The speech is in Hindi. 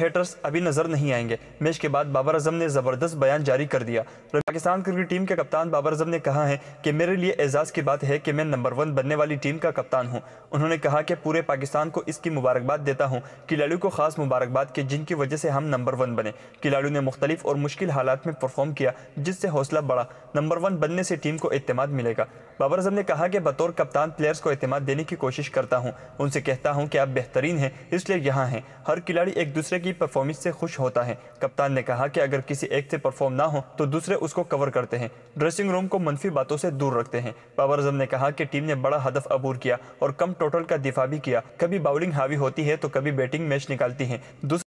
हेटर्स अभी नजर नहीं आएंगे मैच के बाद बाबर अजम ने जबरदस्त बयान जारी कर दिया पाकिस्तान क्रिकेट टीम के कप्तान बाबर अजम ने कहा है कि मेरे लिए एजाज की बात है कि मैं नंबर वन बनने वाली टीम का कप्तान हूँ उन्होंने कहा कि पूरे पाकिस्तान को इसकी मुबारकबाद देता हूँ खिलाड़ियों को खास मुबारकबाद की जिनकी वजह से हम नंबर वन बने खिलाड़ियों ने मुख्तलिफ और मुश्किल हालात में परफॉर्म किया जिससे हौसला बढ़ा नंबर वन बनने से टीम को अतमाद मिलेगा बाबर अजम ने कहा कि बतौर कप्तान प्लेयर्स को अतमाद देने की कोशिश करता हूँ उनसे कहता हूँ कि आप बेहतरीन हैं इसलिए यहाँ हैं हर खिलाड़ी एक दूसरे की की परफॉर्मेंस से खुश होता है कप्तान ने कहा कि अगर किसी एक से परफॉर्म ना हो तो दूसरे उसको कवर करते हैं ड्रेसिंग रूम को मनफी बातों से दूर रखते हैं बाबर आजम ने कहा कि टीम ने बड़ा हदफ अबूर किया और कम टोटल का दिफा भी किया कभी बाउलिंग हावी होती है तो कभी बैटिंग मैच निकालती है